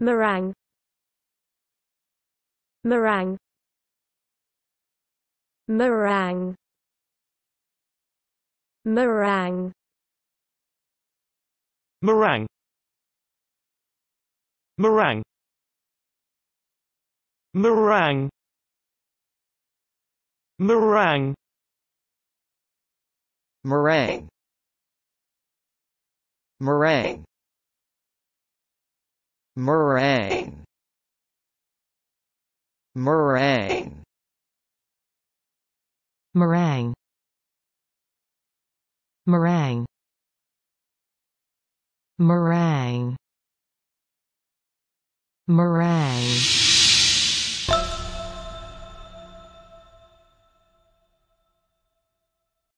meringue meringue meringue meringue meringue meringue meringue meringue meringue meringue meringue meringue meringue meringue meringue meringue